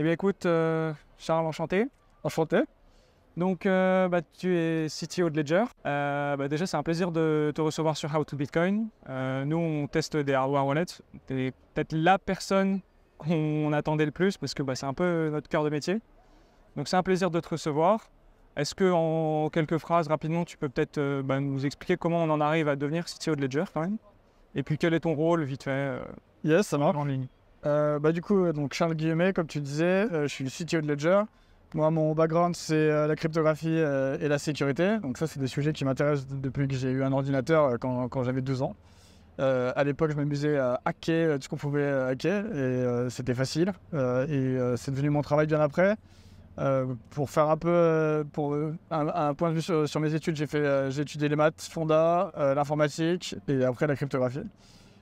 Eh bien écoute, euh, Charles, enchanté. Enchanté. Donc, euh, bah, tu es CTO de Ledger. Euh, bah, déjà, c'est un plaisir de te recevoir sur How to Bitcoin. nous, on teste des hardware wallets. Tu es peut-être la personne qu'on attendait le plus parce que bah, c'est un peu notre cœur de métier. Donc, c'est un plaisir de te recevoir. Est-ce que, en quelques phrases, rapidement, tu peux peut-être nous expliquer comment on en arrive à devenir CTO de Ledger quand même Et puis, quel est ton rôle, vite fait Yes, ça marche. En ligne. Euh, bah, du coup, donc Charles Guillemet, comme tu disais, euh, je suis le CTO de Ledger. Moi, mon background, c'est euh, la cryptographie et la sécurité. Donc ça, c'est des sujets qui m'intéressent depuis que j'ai eu un ordinateur quand, j'avais 12 ans. à l'époque, je m'amusais à hacker tout ce qu'on pouvait hacker et c'était facile. et c'est devenu mon travail bien après. pour faire un peu, pour un, point de vue sur, mes études, j'ai j'ai étudié les maths, Fonda, l'informatique et après la cryptographie.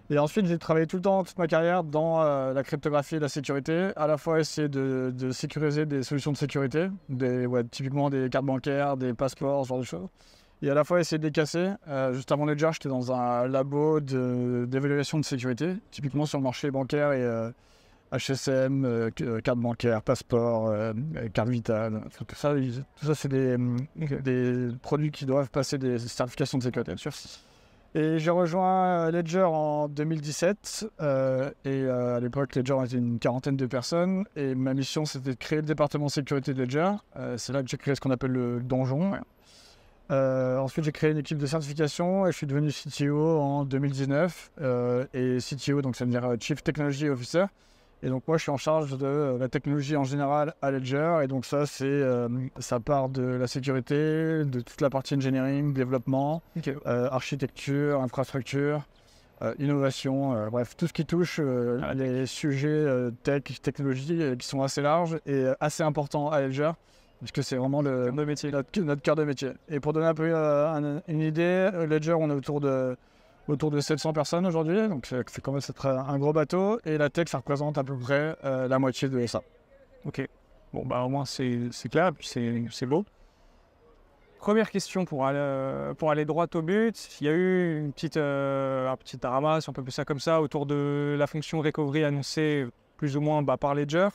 Et ensuite, j'ai travaillé tout le temps, toute ma carrière, dans euh, la cryptographie et la sécurité. À la fois essayer de, sécuriser des solutions de sécurité, des, typiquement des cartes bancaires, des passeports, ce genre de choses. Et à la fois essayer de les casser. Euh, juste avant Ledger, j'étais dans un labo d'évaluation de, sécurité, typiquement sur le marché bancaire et HSM, euh, carte bancaire, passeport, carte vitales. Tout ça, tout ça c'est des, des, produits qui doivent passer des certifications de sécurité, bien sûr. Et j'ai rejoint euh, Ledger en 2017. Euh, et euh, à l'époque, Ledger était une quarantaine de personnes. Et ma mission, c'était de créer le département sécurité de Ledger. c'est là que j'ai créé ce qu'on appelle le donjon. ensuite, j'ai créé une équipe de certification et je suis devenu CTO en 2019. et CTO, donc ça veut dire Chief Technology Officer. Et donc moi, je suis en charge de la technologie en général à Ledger. Et donc ça, c'est sa euh, part de la sécurité, de toute la partie engineering, développement, euh, architecture, infrastructure, euh, innovation, bref, tout ce qui touche les sujets tech, technologie, qui sont assez larges et assez importants à Ledger. Parce que c'est vraiment le, Notre, notre cœur de métier. Et pour donner un peu une idée, Ledger, on est autour de autour de 700 personnes aujourd'hui, donc c'est quand même un gros bateau, et la tech, ça représente à peu près euh, la moitié de ça. Ok. Bon, bah au moins c'est clair, puis c'est beau. Première question pour aller, euh, pour aller droit au but. Il y a eu une petite, euh, un petit taramas, on peut appeler ça comme ça, autour de la fonction recovery annoncée plus ou moins bah, par Ledger,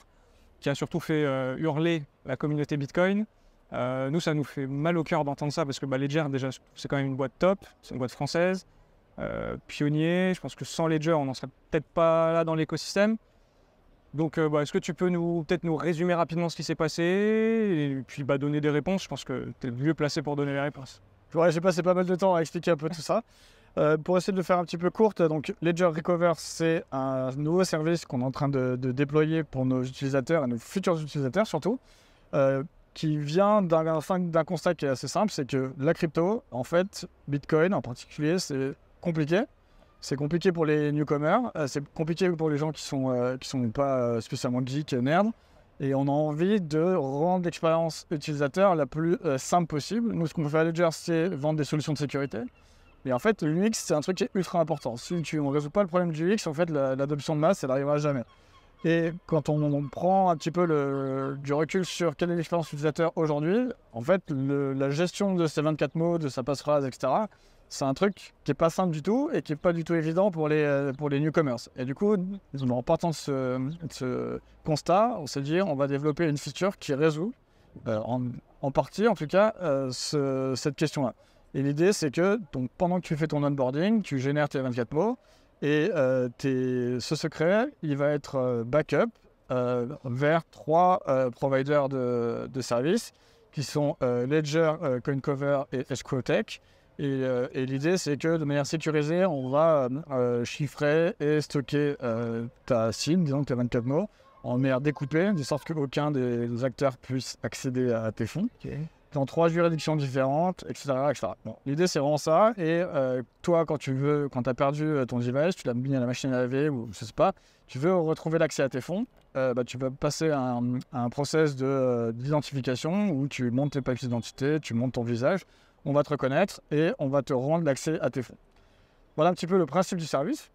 qui a surtout fait hurler la communauté Bitcoin. nous, ça nous fait mal au cœur d'entendre ça parce que bah, Ledger, déjà, c'est quand même une boîte top, c'est une boîte française. Euh, pionnier. Je pense que sans Ledger, on n'en serait peut-être pas là dans l'écosystème. Donc, euh, bah, est-ce que tu peux nous peut-être nous résumer rapidement ce qui s'est passé et puis bah, donner des réponses Je pense que tu es le mieux placé pour donner les réponses. j'ai passé pas mal de temps à expliquer un peu tout ça. Euh, pour essayer de le faire un petit peu courte, donc Ledger Recover, c'est un nouveau service qu'on est en train de, déployer pour nos utilisateurs et nos futurs utilisateurs surtout, qui vient d'un constat qui est assez simple, c'est que la crypto, en fait, Bitcoin en particulier, c'est compliqué. C'est compliqué pour les newcomers, euh, c'est compliqué pour les gens qui sont euh, qui sont pas euh, spécialement geeks et nerds. Et on a envie de rendre l'expérience utilisateur la plus simple possible. Nous, ce qu'on fait faire à Ledger, c'est vendre des solutions de sécurité. Mais en fait, l'UX, c'est un truc qui est ultra important. Si tu, on ne résout pas le problème du UX, en fait, l'adoption de masse, elle n'arrivera jamais. Et quand on, prend un petit peu le, du recul sur quelle est l'expérience utilisateur aujourd'hui, en fait, la gestion de ces 24 mots, de sa passerelle, etc., c'est un truc qui n'est pas simple du tout et qui n'est pas du tout évident pour les, euh, pour les newcomers. Et du coup, en partant de ce, constat, on s'est dit on va développer une feature qui résout, euh, en, partie en tout cas, euh, cette question-là. Et l'idée, c'est que donc, pendant que tu fais ton onboarding, tu génères tes 24 mots et ce secret, il va être backup vers trois providers de, de services qui sont Ledger, CoinCover et EscrowTech. Euh, et, l'idée, c'est que de manière sécurisée, on va euh, euh, chiffrer et stocker ta SIM, disons tes 24 mots, en manière découpée, de sorte qu'aucun des acteurs puisse accéder à tes fonds. Dans trois juridictions différentes, etc. L'idée, c'est vraiment ça. Et toi, quand tu veux, quand tu as perdu ton device, tu l'as mis à la machine à laver ou je sais pas, tu veux retrouver l'accès à tes fonds, bah, tu vas passer à un, un process d'identification où tu montes tes papiers d'identité, tu montes ton visage on va te reconnaître et on va te rendre l'accès à tes fonds. Voilà un petit peu le principe du service.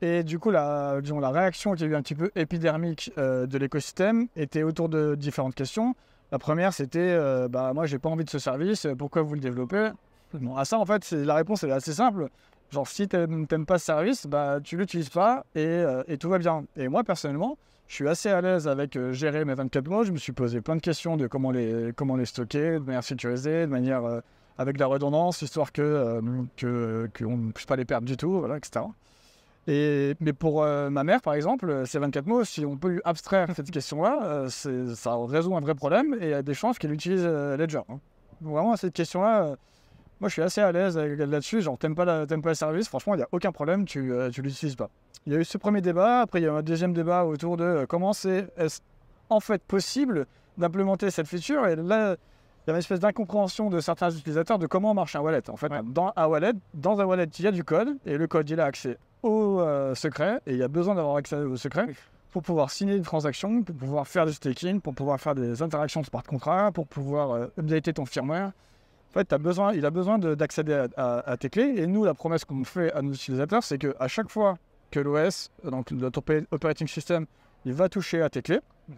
Et du coup, la, la réaction qui a eu un petit peu épidermique euh, de l'écosystème était autour de différentes questions. La première, c'était euh, bah, Moi, j'ai pas envie de ce service, pourquoi vous le développez bon, À ça, en fait, la réponse est assez simple. Genre, si tu n'aimes pas ce service, bah, tu l'utilises pas euh, et, tout va bien. Et moi, personnellement, je suis assez à l'aise avec gérer mes 24 mots. Je me suis posé plein de questions de comment les, comment les stocker de manière sécurisée, de manière avec la redondance, histoire que euh, qu'on ne puisse pas les perdre du tout, voilà, etc. Et, mais pour euh, ma mère, par exemple, euh, ces 24 mots, si on peut lui abstraire cette question-là, ça résout un vrai problème et il y a des chances qu'elle utilise Ledger. Hein. Vraiment, cette question-là, moi je suis assez à l'aise là-dessus. Genre, t'aimes pas, la, pas le service, franchement, il n'y a aucun problème, tu ne l'utilises pas. Il y a eu ce premier débat, après il y a eu un deuxième débat autour de comment c'est en fait possible d'implémenter cette feature. Et là, il y a une espèce d'incompréhension de certains utilisateurs de comment marche un wallet. En fait, dans un wallet, dans un wallet, il y a du code et le code, il a accès au euh, secret et il y a besoin d'avoir accès au secret pour pouvoir signer une transaction, pour pouvoir faire du staking, pour pouvoir faire des interactions de smart contract, pour pouvoir euh, updater ton firmware. En fait, as besoin, il a besoin d'accéder à, tes clés. Et nous, la promesse qu'on fait à nos utilisateurs, c'est qu'à chaque fois que l'OS, euh, donc notre operating system, il va toucher à tes clés, mhm.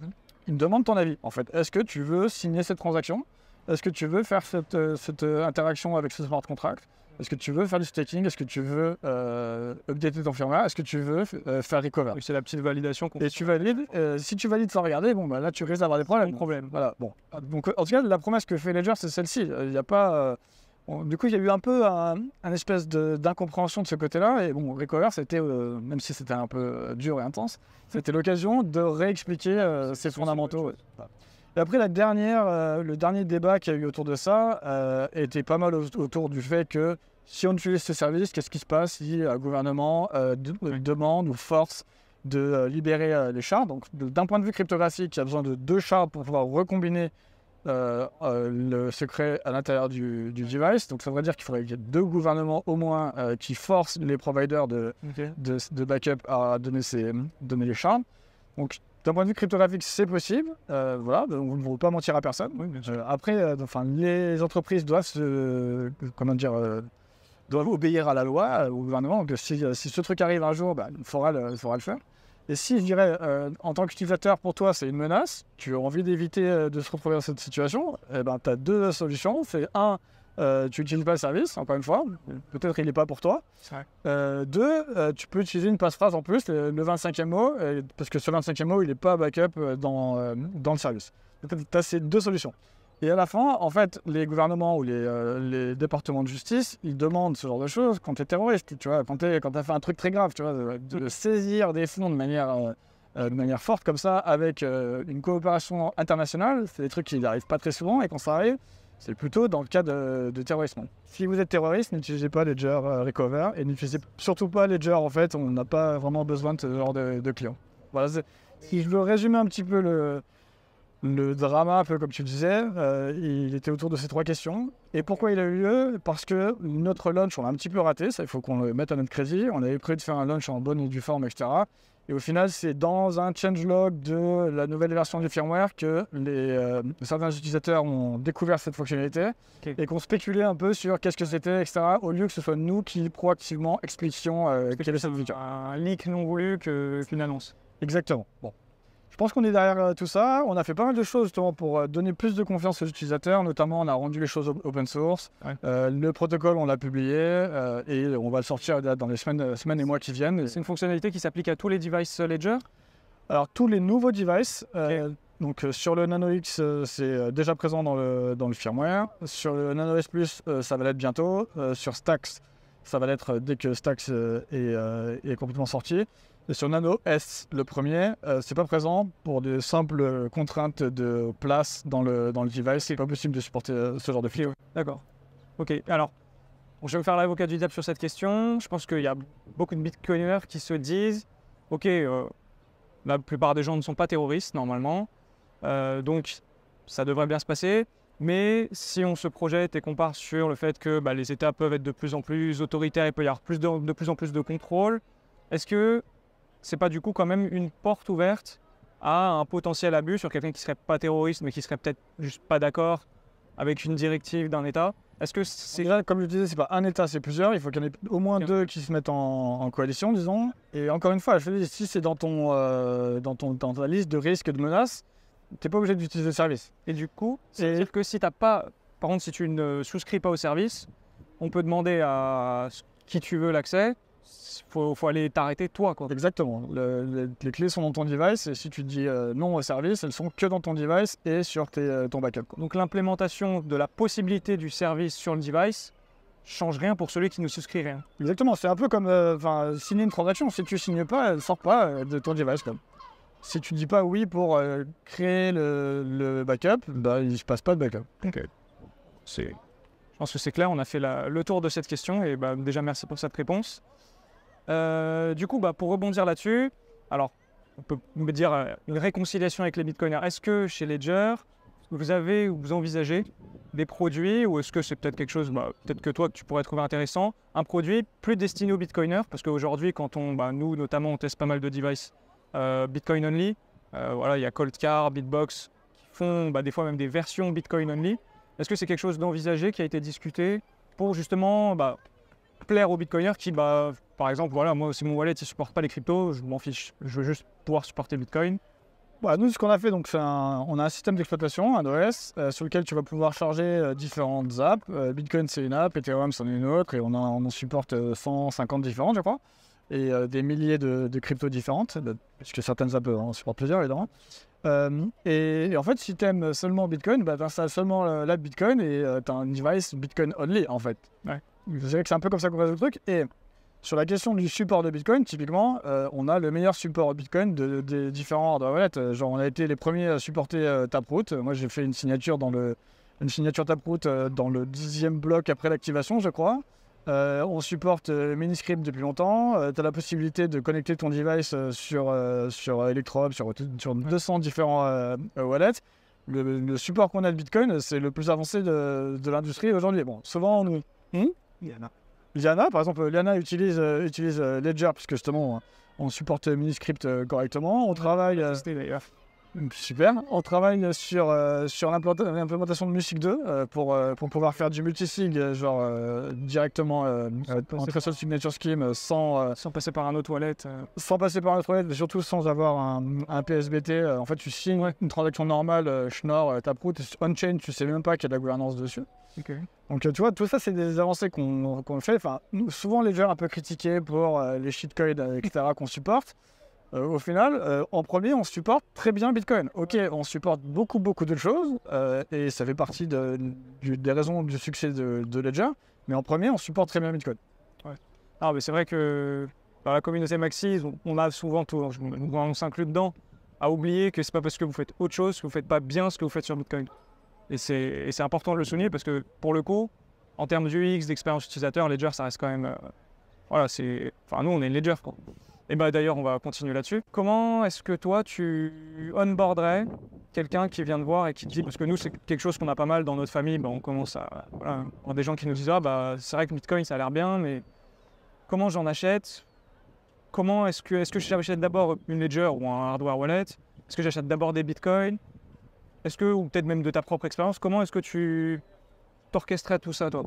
il demande ton avis. En fait, est-ce que tu veux signer cette transaction est-ce que tu veux faire cette, euh, euh, interaction avec ce smart contract Est-ce que tu veux faire du staking Est-ce que tu veux euh, updater ton firmware Est-ce que tu veux faire recover C'est la petite validation qu'on Et tu valides, si tu valides sans regarder, bon, bah, là tu risques d'avoir des problèmes. problème. Voilà, bon. Donc, en tout cas, la promesse que fait Ledger, c'est celle-ci. Il n'y a pas. du coup, il y a eu un peu un, espèce d'incompréhension de, ce côté-là. Et bon, Recover, c'était, même si c'était un peu dur et intense, c'était l'occasion de réexpliquer ses fondamentaux. Et après, la dernière, euh, le dernier débat qu'il y a eu autour de ça euh, était pas mal autour du fait que si on utilise ce service, qu'est-ce qui se passe si un gouvernement euh, demande ou force de libérer les chars Donc, d'un point de vue cryptographique, il y a besoin de deux chars pour pouvoir recombiner le secret à l'intérieur du, device. Donc, ça voudrait dire qu'il faudrait qu'il y ait deux gouvernements au moins qui forcent les providers de, de, backup à donner, ces donner les chars. Donc, d'un point de vue cryptographique, c'est possible. Euh, voilà, ben, on ne veut pas mentir à personne. Euh, après, euh, enfin, les entreprises doivent se, euh, comment dire, doivent obéir à la loi, au gouvernement. Donc, si, ce truc arrive un jour, bah, il, faudra le, faire. Et si, je dirais, en tant qu'utilisateur, pour toi, c'est une menace, tu as envie d'éviter de se retrouver dans cette situation, eh ben, tu as deux solutions. C'est un, euh, tu n'utilises pas le service, encore une fois, peut-être il n'est pas pour toi. Euh, deux, euh, tu peux utiliser une passe-phrase en plus, le, 25e mot, parce que ce 25e mot, il n'est pas backup euh, dans, dans le service. tu as ces deux solutions. Et à la fin, en fait, les gouvernements ou les, départements de justice, ils demandent ce genre de choses quand tu es terroriste, tu vois, quand tu as fait un truc très grave, tu vois, de, de saisir des fonds de manière, de manière forte comme ça, avec une coopération internationale, c'est des trucs qui n'arrivent pas très souvent, et quand ça arrive, c'est plutôt dans le cas de, terrorisme. Si vous êtes terroriste, n'utilisez pas Ledger euh, Recover et n'utilisez surtout pas Ledger. En fait, on n'a pas vraiment besoin de ce genre de, clients. si je veux résumer un petit peu le, le drama, un peu comme tu le disais, euh, il était autour de ces trois questions. Et pourquoi il a eu lieu Parce que notre launch, on l'a un petit peu raté, ça il faut qu'on le mette à notre crédit. On avait prévu de faire un launch en bonne et due forme, etc. Et au final, c'est dans un changelog de la nouvelle version du firmware que euh, certains utilisateurs ont découvert cette fonctionnalité et qu'on spéculait un peu sur qu'est-ce que c'était, etc., au lieu que ce soit nous qui proactivement expliquions euh, quelle est cette fonctionnalité. Un leak non voulu qu'une annonce. Exactement. Bon, je pense qu'on est derrière euh, tout ça. On a fait pas mal de choses justement pour euh, donner plus de confiance aux utilisateurs. Notamment, on a rendu les choses open source. Euh, le protocole, on l'a publié et on va le sortir dans les semaines, semaines et mois qui viennent. C'est une fonctionnalité qui s'applique à tous les devices Ledger Alors, tous les nouveaux devices. donc sur le Nano X, c'est déjà présent dans le, dans le firmware. Sur le Nano S ça va l'être bientôt. sur Stax, ça va l'être dès que Stax est, est, complètement sorti sur Nano S, le premier, euh, c'est pas présent pour de simples contraintes de place dans le, dans le device. C'est pas possible de supporter euh, ce genre de fléau. D'accord. Ok, alors, je vais vous faire l'avocat du diable sur cette question. Je pense qu'il y a beaucoup de bitcoiners qui se disent Ok, euh, la plupart des gens ne sont pas terroristes normalement, donc ça devrait bien se passer. Mais si on se projette et qu'on part sur le fait que bah, les États peuvent être de plus en plus autoritaires, et peut y avoir de, de plus en plus de contrôle, est-ce que c'est pas du coup quand même une porte ouverte à un potentiel abus sur quelqu'un qui serait pas terroriste mais qui serait peut-être juste pas d'accord avec une directive d'un État Est-ce que c'est comme je disais, c'est pas un État, c'est plusieurs. Il faut qu'il y en ait au moins deux qui se mettent en, coalition, disons. Et encore une fois, je dis, si c'est dans ton, euh, dans ton dans ta liste de risques et de menaces, t'es pas obligé d'utiliser le service. Et du coup, c'est-à-dire que si t'as pas, par contre, si tu ne souscris pas au service, on peut demander à qui tu veux l'accès faut, faut aller t'arrêter toi. Quoi. Exactement. les clés sont dans ton device et si tu dis euh, non au service, elles sont que dans ton device et sur euh, ton backup. Donc l'implémentation de la possibilité du service sur le device change rien pour celui qui ne souscrit rien. Exactement. C'est un peu comme euh, signer une transaction. Si tu signes pas, elle sort pas de ton device. Si tu dis pas oui pour créer le, backup, bah, il ne passe pas de backup. Ok. Je pense que c'est clair, on a fait le tour de cette question et bah, déjà merci pour cette réponse. Euh, du coup, bah, pour rebondir là-dessus, alors, on peut me dire euh, une réconciliation avec les bitcoiners. Est-ce que chez Ledger, vous avez ou vous envisagez des produits ou est-ce que c'est peut-être quelque chose, bah, peut-être que toi, que tu pourrais trouver intéressant, un produit plus destiné aux bitcoiners Parce qu'aujourd'hui, quand on, bah, nous notamment, on teste pas mal de devices euh, Bitcoin only. voilà, il y a Coldcar, Bitbox qui font des fois même des versions Bitcoin only. Est-ce que c'est quelque chose d'envisagé qui a été discuté pour justement plaire aux bitcoiners qui, bah, par exemple, voilà, moi, si mon wallet ne supporte pas les cryptos, je m'en fiche. Je veux juste pouvoir supporter Bitcoin. bah nous, ce qu'on a fait, donc, un, on a un système d'exploitation, un OS, euh, sur lequel tu vas pouvoir charger euh, différentes apps. Euh, bitcoin, c'est une app, Ethereum, c'en est une autre, et on, en supporte 150 différentes, je crois, et des milliers de, de, cryptos différentes, bah, puisque certaines apps en supportent plusieurs, évidemment. Et, en fait, si tu aimes seulement Bitcoin, bah, tu as seulement l'app Bitcoin et tu as un device Bitcoin only, en fait c'est vrai que c'est un peu comme ça qu'on résout le truc. Et sur la question du support de Bitcoin, typiquement, euh, on a le meilleur support Bitcoin des de, de différents wallets. Euh, genre, on a été les premiers à supporter euh, Taproot. Moi, j'ai fait une signature dans le une signature Taproot dans le dixième bloc après l'activation, je crois. on supporte Miniscript depuis longtemps. tu as la possibilité de connecter ton device sur, sur Electro, sur, sur 200 différents wallets. Le, support qu'on a de Bitcoin, c'est le plus avancé de, l'industrie aujourd'hui. Bon, souvent, nous... Hmm Liana. Liana, par exemple, Liana utilise, euh, Ledger, parce euh, Ledger, puisque justement, on supporte Miniscript euh, correctement. On travaille. Super. On travaille sur, euh, sur l'implémentation de Music 2 euh, pour, euh, pour pouvoir faire du multisig, genre directement entre sur Signature Scheme sans, passer par un autre wallet. Sans passer par un autre wallet, mais surtout sans avoir un, PSBT. en fait, tu signes une transaction normale, Schnorr, Taproot, on-chain, tu sais même pas qu'il y a de la gouvernance dessus. Donc tu vois, tout ça, c'est des avancées qu'on fait. Enfin, nous, souvent, les gens un peu critiqués pour les shitcoins, etc., qu'on supporte. Euh, au final, euh, en premier, on supporte très bien Bitcoin. Ok, on supporte beaucoup, beaucoup de choses, euh, et ça fait partie de, des raisons du succès de, Ledger, mais en premier, on supporte très bien Bitcoin. Ah, mais c'est vrai que dans la communauté Maxi, on, a souvent tout, hein, on, on s'inclut dedans, à oublier que c'est pas parce que vous faites autre chose que vous faites pas bien ce que vous faites sur Bitcoin. Et c'est important de le souligner parce que pour le coup, en termes d'UX, d'expérience utilisateur, Ledger, ça reste quand même. voilà, c'est. Enfin, nous, on est Ledger. Quoi. Et bah d'ailleurs, on va continuer là-dessus. Comment est-ce que toi, tu onboarderais quelqu'un qui vient de voir et qui te dit, parce que nous, c'est quelque chose qu'on a pas mal dans notre famille, bah, on commence à voilà, avoir des gens qui nous disent, ah bah c'est vrai que Bitcoin, ça a l'air bien, mais comment j'en achète Comment est-ce que, est-ce que j'achète d'abord une ledger ou un hardware wallet Est-ce que j'achète d'abord des Bitcoins Est-ce que, ou peut-être même de ta propre expérience, comment est-ce que tu t'orchestrais tout ça, toi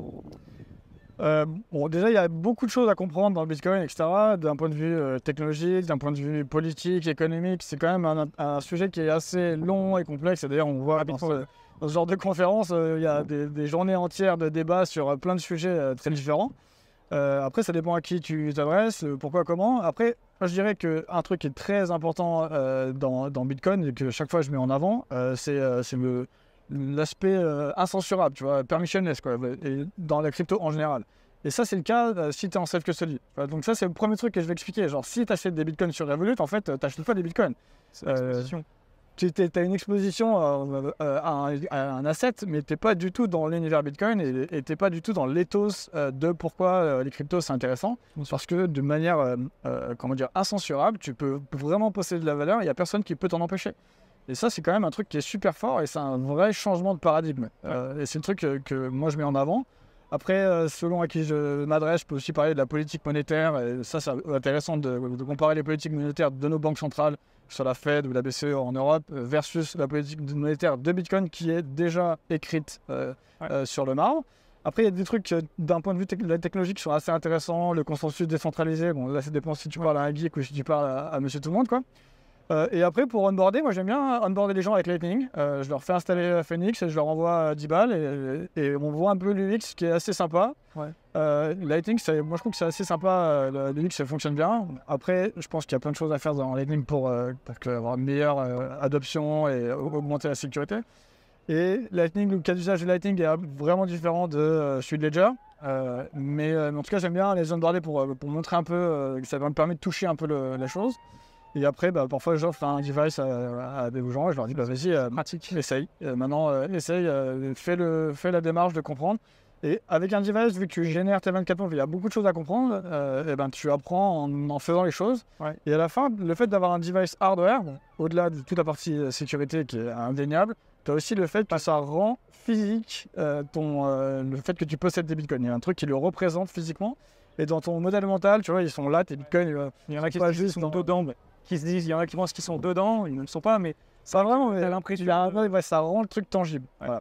euh, bon, déjà, il y a beaucoup de choses à comprendre dans le Bitcoin, etc. D'un point de vue euh, technologique, d'un point de vue politique, économique, c'est quand même un, sujet qui est assez long et complexe. Et d'ailleurs, on voit ah, dans ce, dans ce, genre de conférence, euh, il y a des, journées entières de débats sur plein de sujets très différents. après, ça dépend à qui tu t'adresses, pourquoi, comment. Après, je dirais qu'un truc qui est très important dans, dans, Bitcoin et que chaque fois je mets en avant, c'est le l'aspect euh, incensurable, tu vois, permissionless, quoi, et dans la crypto en général. Et ça, c'est le cas euh, si tu es en self-custody. donc, ça, c'est le premier truc que je vais expliquer. Genre, si tu achètes des bitcoins sur Revolut, en fait, euh, tu achètes pas des bitcoins. C'est tu as une exposition à un, asset, mais tu n'es pas du tout dans l'univers bitcoin et tu n'es pas du tout dans l'éthos de pourquoi les cryptos, c'est intéressant. Parce que de manière, comment dire, incensurable, tu peux vraiment posséder de la valeur, il n'y a personne qui peut t'en empêcher. Et ça, c'est quand même un truc qui est super fort et c'est un vrai changement de paradigme. Euh, et c'est un truc euh, que, moi je mets en avant. Après, euh, selon à qui je m'adresse, je peux aussi parler de la politique monétaire. Et ça, c'est intéressant de, comparer les politiques monétaires de nos banques centrales, sur soit la Fed ou la BCE en Europe, versus la politique monétaire de Bitcoin qui est déjà écrite sur le marbre. Après, il y a des trucs d'un point de vue technologique qui sont assez intéressants. Le consensus décentralisé, bon, là, ça dépend si tu parles à un geek ou si tu parles à, à monsieur tout le monde, quoi. Euh, et après, pour onboarder, moi j'aime bien onboarder les gens avec Lightning. Euh, je leur fais installer Phoenix et je leur envoie 10 euh, balles et, on voit un peu l'UX qui est assez sympa. Ouais. Lightning, moi je trouve que c'est assez sympa. L'UX ça fonctionne bien. Après, je pense qu'il y a plein de choses à faire dans Lightning pour, avoir une meilleure adoption et augmenter la sécurité. Et Lightning, le cas d'usage de Lightning est vraiment différent de celui de Ledger. mais en tout cas, j'aime bien les onboarder pour, pour montrer un peu, ça me permet de toucher un peu la chose. Et après, bah, parfois, j'offre un device à, des gens et je leur dis, bah, vas-y, euh, essaye. Euh, maintenant, euh, essaye, fais, le, fais la démarche de comprendre. Et avec un device, vu que tu génères tes 24 points, il y a beaucoup de choses à comprendre, et eh ben, tu apprends en, faisant les choses. Et à la fin, le fait d'avoir un device hardware, au-delà de toute la partie sécurité qui est indéniable, tu as aussi le fait que ça rend physique ton, le fait que tu possèdes des bitcoins. Il y a un truc qui le représente physiquement. Et dans ton modèle mental, tu vois, ils sont là, tes bitcoins, il y en a qui sont dedans. Mais qui se disent, il y en a qui pensent qu'ils sont dedans, ils ne le sont pas, mais ça vraiment, l'impression, ça rend le truc tangible. Voilà.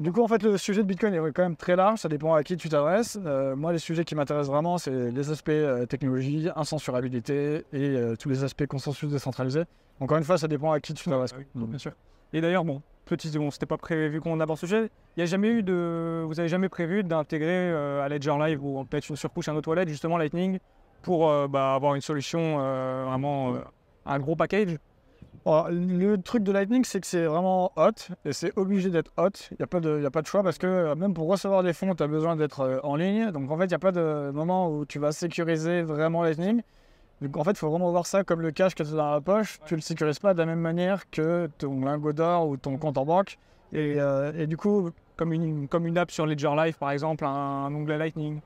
Du coup, en fait, le sujet de Bitcoin est quand même très large, ça dépend à qui tu t'adresses. Euh, moi, les sujets qui m'intéressent vraiment, c'est les aspects euh, technologie, incensurabilité et euh, tous les aspects consensus décentralisés. Encore une fois, ça dépend à qui tu t'adresses. Ah bien sûr. Et d'ailleurs, bon, petit second, c'était pas prévu qu'on aborde ce sujet. Il y a jamais eu de, vous avez jamais prévu d'intégrer à Ledger Live ou peut-être une surcouche un autre wallet, justement Lightning pour euh, bah, avoir une solution euh, vraiment euh, un gros package bah, le truc de Lightning, c'est que c'est vraiment hot et c'est obligé d'être hot. Il n'y a, pas de, a pas de choix parce que même pour recevoir des fonds, tu as besoin d'être en ligne. Donc en fait, il n'y a pas de moment où tu vas sécuriser vraiment Lightning. Donc en fait, il faut vraiment voir ça comme le cash que tu as dans la poche. Tu ne le sécurises pas de la même manière que ton lingot d'or ou ton compte en banque. Et, du coup, comme une, comme une app sur Ledger Live par exemple, un onglet Lightning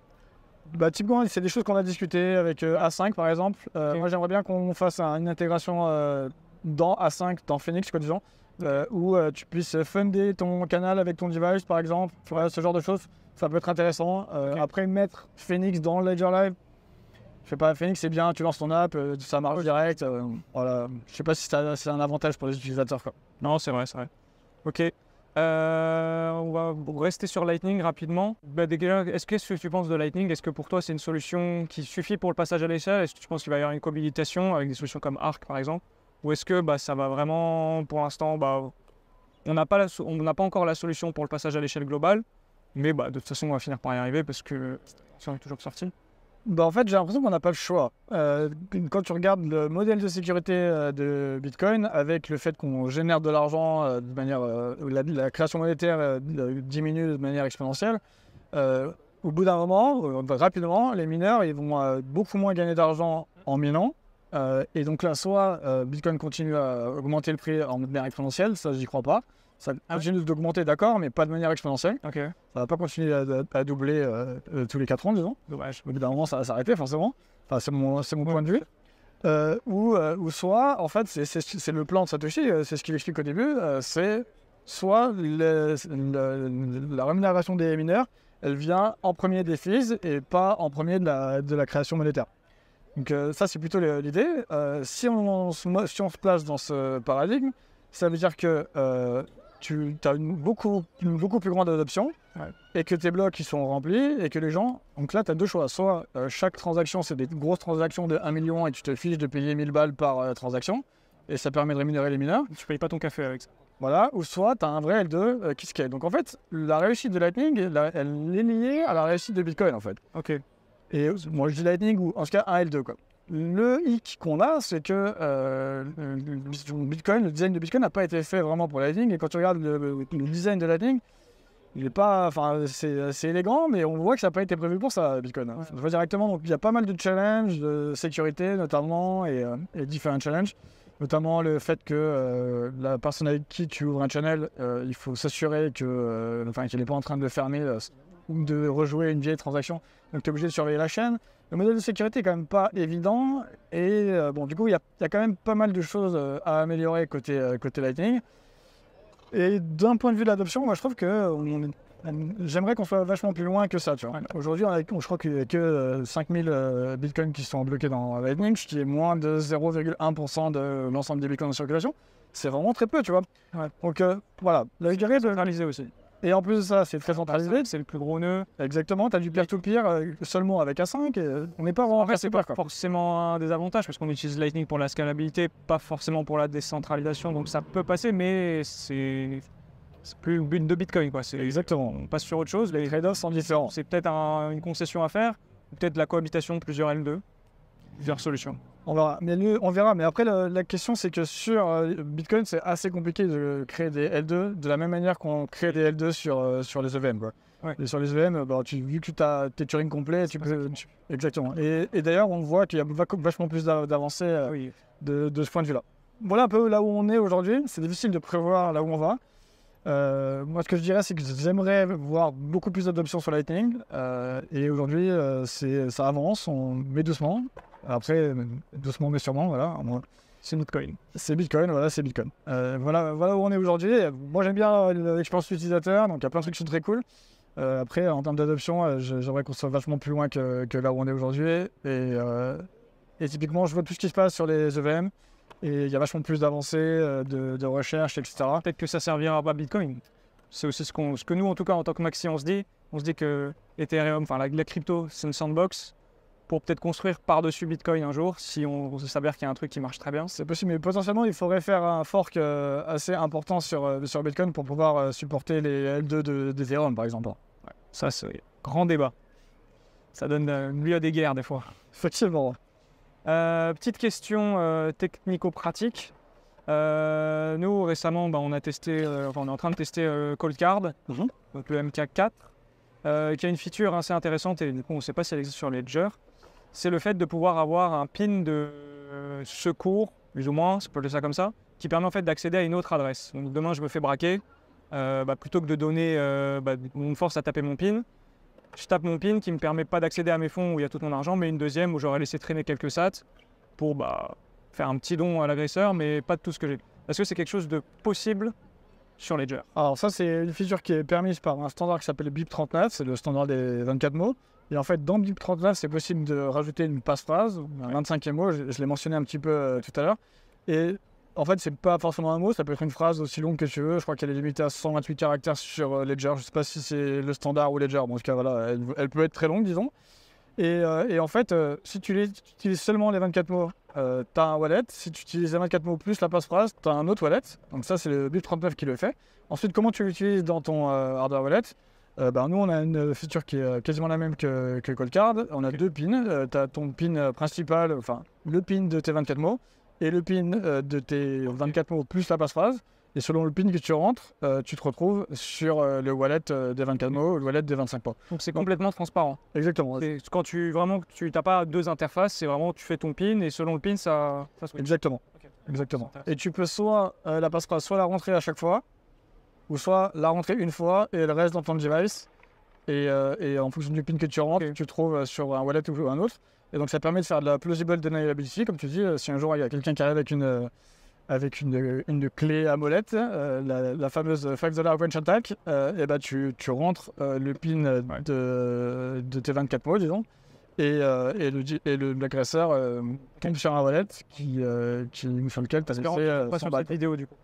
bah, typiquement, c'est des choses qu'on a discutées avec euh, A5 par exemple. Euh, moi, j'aimerais bien qu'on fasse une intégration euh, dans A5, dans Phoenix, quoi, disons, où tu puisses funder ton canal avec ton device par exemple, ce genre de choses. Ça peut être intéressant. Après, mettre Phoenix dans Ledger Live, je sais pas, Phoenix, c'est bien, tu lances ton app, ça marche direct. voilà. Je sais pas si c'est un avantage pour les utilisateurs. Quoi. Non, c'est vrai, c'est vrai. Ok. Euh, on va rester sur Lightning rapidement. Bah, est-ce que ce que tu penses de Lightning Est-ce que pour toi c'est une solution qui suffit pour le passage à l'échelle Est-ce que tu penses qu'il va y avoir une cohabitation avec des solutions comme Arc par exemple Ou est-ce que bah, ça va vraiment, pour l'instant, bah, on n'a pas, n'a pas, encore la solution pour le passage à l'échelle globale, mais bah, de toute façon on va finir par y arriver parce que ça est toujours sorti. Bah, en fait, j'ai l'impression qu'on n'a pas le choix. Euh, quand tu regardes le modèle de sécurité euh, de Bitcoin, avec le fait qu'on génère de l'argent euh, de manière, la, création monétaire diminue de manière exponentielle, au bout d'un moment, bah, rapidement, les mineurs ils vont beaucoup moins gagner d'argent en minant. et donc là, soit Bitcoin continue à augmenter le prix en manière exponentielle, ça j'y crois pas. Ça ah continue d'augmenter, d'accord, mais pas de manière exponentielle. Ok. Ça va pas continuer à, doubler euh, euh, tous les 4 ans, disons. Dommage. Au d'un moment, ça va s'arrêter, forcément. c'est mon, c'est mon point de vue. Euh, ou, ou soit, en fait, c'est, c'est, le plan de Satoshi, c'est ce qu'il explique au début, c'est soit la rémunération des mineurs, elle vient en premier des fees et pas en premier de la, de la création monétaire. Donc ça, c'est plutôt l'idée. si, on, se, si on se place dans ce paradigme, ça veut dire que tu as une beaucoup, beaucoup plus grande adoption et que tes blocs sont remplis et que les gens. Donc là, tu as deux choix. Soit euh, chaque transaction, c'est des grosses transactions de 1 million et tu te fiches de payer 1000 balles par euh, transaction et ça permet de rémunérer les mineurs. Tu payes pas ton café avec ça. Voilà, ou soit tu as un vrai L2 euh, qui qui scale. Donc en fait, la réussite de Lightning, elle, est liée à la réussite de Bitcoin en fait. Ok. Et moi je dis Lightning ou en ce cas un L2 quoi. Le hic qu'on a, c'est que euh, le Bitcoin, le design de Bitcoin n'a pas été fait vraiment pour Lightning. Et quand tu regardes le, design de Lightning, il est pas, enfin, c'est élégant, mais on voit que ça n'a pas été prévu pour ça, Bitcoin. Hein. voit directement, donc il y a pas mal de challenges de sécurité notamment et, euh, différents challenges, notamment le fait que euh, la personne avec qui tu ouvres un channel, il faut s'assurer que, enfin, qu'elle n'est pas en train de fermer ou de rejouer une vieille transaction. Donc tu es obligé de surveiller la chaîne. Le modèle de sécurité est quand même pas évident. Et euh, bon, du coup, il y, a quand même pas mal de choses euh, à améliorer côté, euh, côté Lightning. Et d'un point de vue de l'adoption, moi, je trouve que j'aimerais qu'on soit vachement plus loin que ça. Tu vois. Aujourd'hui, on je crois qu'il n'y a que 5000 bitcoins qui sont bloqués dans Lightning, ce qui est moins de 0,1% de l'ensemble des bitcoins en circulation. C'est vraiment très peu, tu vois. Donc voilà, la est de. aussi. Et en plus de ça, c'est très centralisé, c'est le plus gros nœud. Exactement, tu as du peer-to-peer euh, seulement avec A5. Et euh, on n'est pas vraiment Après, c'est pas forcément un désavantage parce qu'on utilise Lightning pour la scalabilité, pas forcément pour la décentralisation. Donc ça peut passer, mais c'est plus une but de Bitcoin, quoi. Exactement. On passe sur autre chose. Les trade-offs sont différents. C'est peut-être une concession à faire, peut-être la cohabitation de plusieurs L2, vers solution. On verra. Mais on verra. Mais après, la, question, c'est que sur euh, Bitcoin, c'est assez compliqué de créer des L2 de la même manière qu'on crée des L2 sur, euh, sur les EVM. sur les EVM, bah, tu, vu que tu as tes Turing complets, tu peux. Exactement. Et, d'ailleurs, on voit qu'il y a vachement plus d'avancées euh, de, ce point de vue-là. Voilà un peu là où on est aujourd'hui. C'est difficile de prévoir là où on va. moi, ce que je dirais, c'est que j'aimerais voir beaucoup plus d'adoption sur Lightning. et aujourd'hui, ça avance, on met doucement. Après, doucement mais sûrement, voilà. C'est Bitcoin. C'est Bitcoin, voilà, c'est Bitcoin. Euh, voilà, voilà où on est aujourd'hui. Moi, j'aime bien l'expérience utilisateur, donc il y a plein de trucs qui sont très cool. Euh, après, en termes d'adoption, euh, j'aimerais qu'on soit vachement plus loin que, là où on est aujourd'hui. Et, typiquement, je vois plus ce qui se passe sur les EVM. Et il y a vachement plus d'avancées, de, de recherche, etc. Peut-être que ça servira pas à Bitcoin. C'est aussi ce, que nous, en tout cas, en tant que Maxi, on se dit. On se dit que Ethereum, enfin la crypto, c'est une sandbox pour peut-être construire par-dessus Bitcoin un jour, si on s'avère qu'il y a un truc qui marche très bien. C'est possible, mais potentiellement, il faudrait faire un fork euh, assez important sur, euh, sur Bitcoin pour pouvoir euh, supporter les L2 d'Ethereum, de, par exemple. Ça, c'est grand débat. Ça donne lieu à des guerres, des fois. Effectivement. petite question technico-pratique. nous, récemment, bah, on, a testé, on est en train de tester Cold Card, mhm. le MK4, qui a une feature assez intéressante et on ne sait pas si elle existe sur Ledger c'est le fait de pouvoir avoir un PIN de euh, secours, plus ou moins, ça peut être ça comme ça, qui permet en fait d'accéder à une autre adresse. Donc demain, je me fais braquer, euh, bah, plutôt que de donner, euh, bah, force à taper mon PIN. Je tape mon PIN qui ne me permet pas d'accéder à mes fonds où il y a tout mon argent, mais une deuxième où j'aurais laissé traîner quelques sats pour bah, faire un petit don à l'agresseur, mais pas de tout ce que j'ai. Est-ce que c'est quelque chose de possible sur Ledger Alors ça, c'est une feature qui est permise par un standard qui s'appelle BIP39, c'est le standard des 24 mots. Et en fait, dans BIP 39, c'est possible de rajouter une passe-phrase, un 25e mot, je, l'ai mentionné un petit peu euh, tout à l'heure. Et en fait, c'est pas forcément un mot, ça peut être une phrase aussi longue que tu veux. Je crois qu'elle est limitée à 128 caractères sur euh, Ledger. Je sais pas si c'est le standard ou Ledger. en tout cas, voilà, elle, peut être très longue, disons. Et, euh, et en fait, si tu utilises seulement les 24 mots, tu as un wallet. Si tu utilises les 24 mots plus la passe-phrase, tu as un autre wallet. Donc ça, c'est le BIP 39 qui le fait. Ensuite, comment tu l'utilises dans ton hardware wallet euh, bah, nous, on a une feature qui est euh, quasiment la même que, que Callcard. On a deux pins. Euh, tu as ton pin principal, enfin, le pin de tes 24 mots et le pin de tes 24 mots plus la passe-phrase. Et selon le pin que tu rentres, tu te retrouves sur le wallet des 24 mots ou le wallet des 25 mots. Donc, c'est complètement transparent. Exactement. Quand tu vraiment, tu n'as pas deux interfaces, c'est vraiment tu fais ton pin et selon le pin, ça, ça Exactement. Exactement. Et tu peux soit la passe-phrase, soit la rentrer à chaque fois ou soit la rentrer une fois et elle reste dans ton device. Euh, et, en fonction du pin que tu rentres, tu trouves euh, sur un wallet ou un autre. Et donc ça permet de faire de la plausible deniability, comme tu dis, euh, si un jour il y a quelqu'un qui arrive avec une, avec une, clé à molette, la, fameuse 5 dollar attack, et bah tu, rentres le pin de, de, tes 24 mots, disons, et, et le, et le l'agresseur tombe sur un wallet qui, qui, sur lequel tu as laissé vidéo du coup.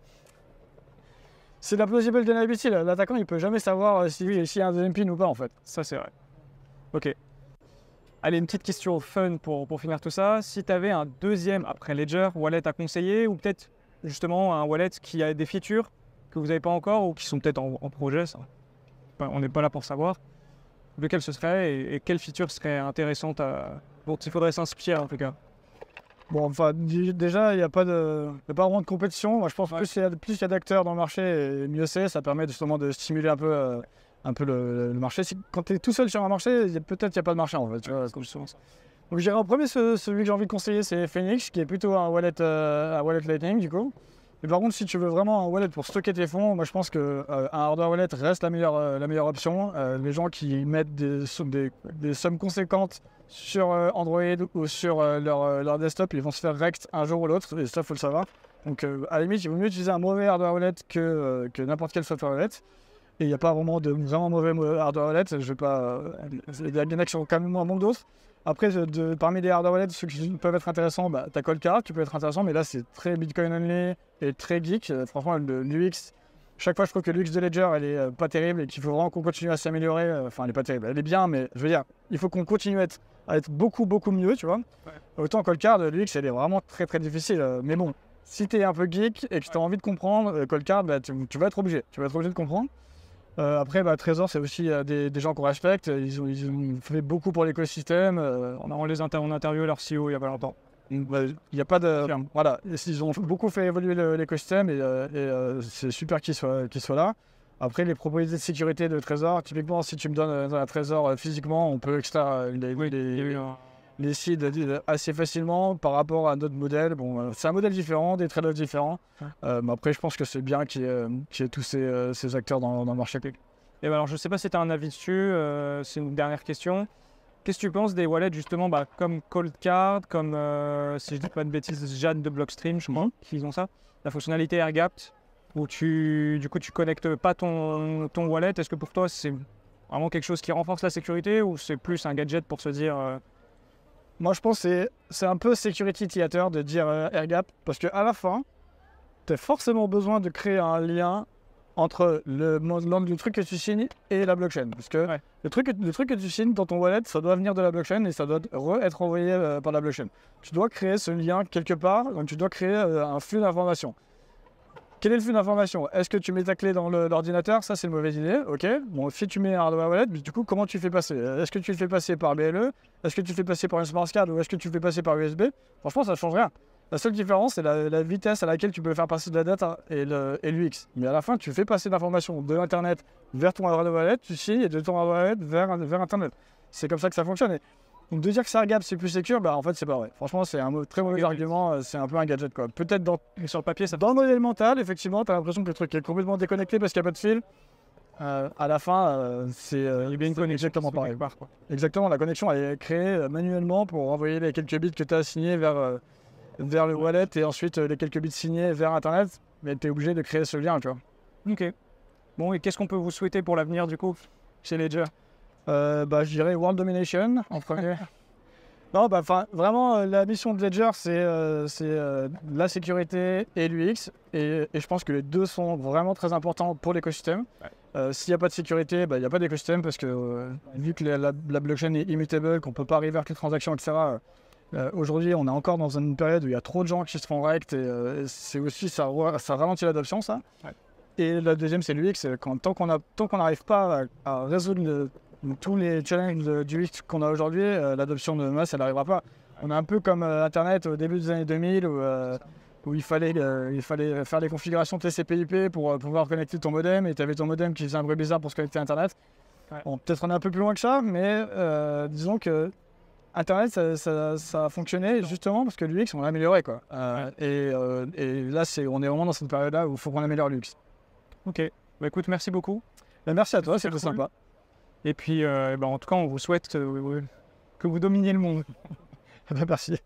C'est la plausible deniability. L'attaquant, il peut jamais savoir s'il y a un deuxième pin ou pas, en fait. Ça, c'est vrai. Ok. Allez, une petite question fun pour, pour finir tout ça. Si tu avais un deuxième après Ledger wallet à conseiller, ou peut-être justement un wallet qui a des features que vous n'avez pas encore ou qui sont peut-être en, projet, ça, on n'est pas là pour savoir, lequel ce serait et, quelles features seraient intéressantes, pour à, il faudrait s'inspirer en tout cas Bon, enfin, déjà, il n'y a pas de, vraiment de compétition. Moi, je pense que plus il y a, d'acteurs dans le marché, mieux c'est. Ça permet justement de stimuler un peu, euh, un peu le, marché. Si, quand tu es tout seul sur un marché, peut-être qu'il n'y a pas de marché en fait. Tu vois, Donc, j'irai en premier, celui que j'ai envie de conseiller, c'est Phoenix, qui est plutôt un wallet, euh, un wallet Lightning du coup. Mais par contre, si tu veux vraiment un wallet pour stocker tes fonds, moi je pense qu'un euh, hardware wallet reste la meilleure, euh, la meilleure option. Euh, les gens qui mettent des, sommes conséquentes sur Android ou sur leur, desktop, ils vont se faire rect un jour ou l'autre, et ça, faut le savoir. Donc, à la limite, il vaut mieux utiliser un mauvais hardware wallet que, que n'importe quel software wallet. Et il n'y a pas vraiment de vraiment mauvais hardware wallet. Je vais pas. Il y a sont quand même moins bons que d'autres. Après, parmi les hardware wallets, ceux qui peuvent être intéressants, bah, t'as Coldcard tu peux être intéressant, mais là, c'est très Bitcoin only et très geek. Euh, franchement, l'UX, chaque fois, je trouve que l'UX de Ledger, elle est euh, pas terrible et qu'il faut vraiment qu'on continue à s'améliorer. Euh, enfin, elle est pas terrible, elle est bien, mais je veux dire, il faut qu'on continue à être, beaucoup, beaucoup mieux, tu vois. Autant Coldcard, l'UX, elle est vraiment très, très difficile. Mais bon, si tu es un peu geek et que tu as envie de comprendre, Coldcard, bah, tu vas être obligé. Tu vas être obligé de comprendre. Euh, après, bah, Trésor, c'est aussi euh, des, gens qu'on respecte. Ils ont, fait beaucoup pour l'écosystème. Euh, on, on, les inter on interviewé leur CEO il y a pas longtemps. Bah, il n'y a pas de. Voilà, ils ont beaucoup fait évoluer l'écosystème et, c'est super qu'ils soient, là. Après, les propriétés de sécurité de Trésor, typiquement, si tu me donnes un Trésor physiquement, on peut extraire des décide assez facilement par rapport à notre modèle. Bon, euh, c'est un modèle différent, des trade différents. Euh, mais après, je pense que c'est bien qu'il y, ait euh, tous ces, acteurs dans, le marché. Et ben alors, je ne sais pas si tu as un avis dessus. c'est une dernière question. Qu'est-ce que tu penses des wallets, justement, bah, comme Coldcard, comme, si je dis pas de bêtises, Jeanne de Blockstream, je crois, mhm. qu'ils ont ça La fonctionnalité AirGap, où tu, du coup, tu connectes pas ton, ton wallet. Est-ce que pour toi, c'est vraiment quelque chose qui renforce la sécurité ou c'est plus un gadget pour se dire moi, je pense que c'est un peu security theater de dire euh, Air AirGap, parce qu'à la fin, tu as forcément besoin de créer un lien entre le, le, truc que tu signes et la blockchain. Parce que le, truc, le truc que tu signes dans ton wallet, ça doit venir de la blockchain et ça doit être envoyé euh, par la blockchain. Tu dois créer ce lien quelque part, donc tu dois créer euh, un flux d'informations. Quel est le flux d'information Est-ce que tu mets ta clé dans l'ordinateur Ça, c'est une mauvaise idée. OK. Bon, si tu mets un hardware wallet, mais du coup, comment tu fais passer Est-ce que tu le fais passer par BLE Est-ce que tu le fais passer par une smart card ou est-ce que tu le fais passer par USB Franchement, ça ne change rien. La seule différence, c'est la, vitesse à laquelle tu peux faire passer de la data et l'UX. Mais à la fin, tu fais passer l'information de l'Internet vers ton hardware wallet, tu signes, et de ton hardware wallet vers, vers Internet. C'est comme ça que ça fonctionne. Donc de dire que Sargab c'est plus sécur, bah en fait c'est pas vrai. Franchement c'est un très mauvais argument, euh, c'est un peu un gadget quoi. Peut-être dans sur le papier ça. Dans le modèle mental, effectivement, t'as l'impression que le truc est complètement déconnecté parce qu'il n'y a pas de fil. Euh, à la fin, euh, c'est bien connecté exactement pareil. Exactement, la connexion elle est créée manuellement pour envoyer les quelques bits que tu as signés vers, vers le wallet et ensuite les quelques bits signés vers Internet. Mais tu es obligé de créer ce lien, tu vois. Ok. Bon, et qu'est-ce qu'on peut vous souhaiter pour l'avenir du coup chez Ledger euh, bah, Je dirais World Domination en premier. non, bah, vraiment, euh, la mission de Ledger, c'est euh, c'est la sécurité et l'UX. Et, et, je pense que les deux sont vraiment très importants pour l'écosystème. S'il n'y a pas de sécurité, bah, il n'y a pas d'écosystème parce que vu que la, blockchain est immutable, qu'on ne peut pas toutes les transactions, etc. Aujourd'hui, on est encore dans une période où il y a trop de gens qui se font rect et, c'est aussi ça, ça ralentit l'adoption, ça. Et la deuxième, c'est l'UX. Tant qu'on qu'on n'arrive pas à, à résoudre le, donc tous les challenges du X qu'on a aujourd'hui, euh, l'adoption de masse, elle n'arrivera pas. On est un peu comme euh, Internet au début des années 2000 où, euh, il, fallait, faire les configurations TCP/IP pour pouvoir connecter ton modem et tu avais ton modem qui faisait un bruit bizarre pour se connecter à Internet. peut-être on est un peu plus loin que ça, mais disons que Internet, ça, a fonctionné justement parce que l'UX, on l'a amélioré. Quoi. Et, là, c'est, on est vraiment dans cette période-là où il faut qu'on améliore l'UX. Ok. Bah, écoute, merci beaucoup. Bah, merci à toi, c'était sympa. Et puis, euh, eh ben, en tout cas, on vous souhaite euh, que vous dominiez le monde. Eh ben, merci.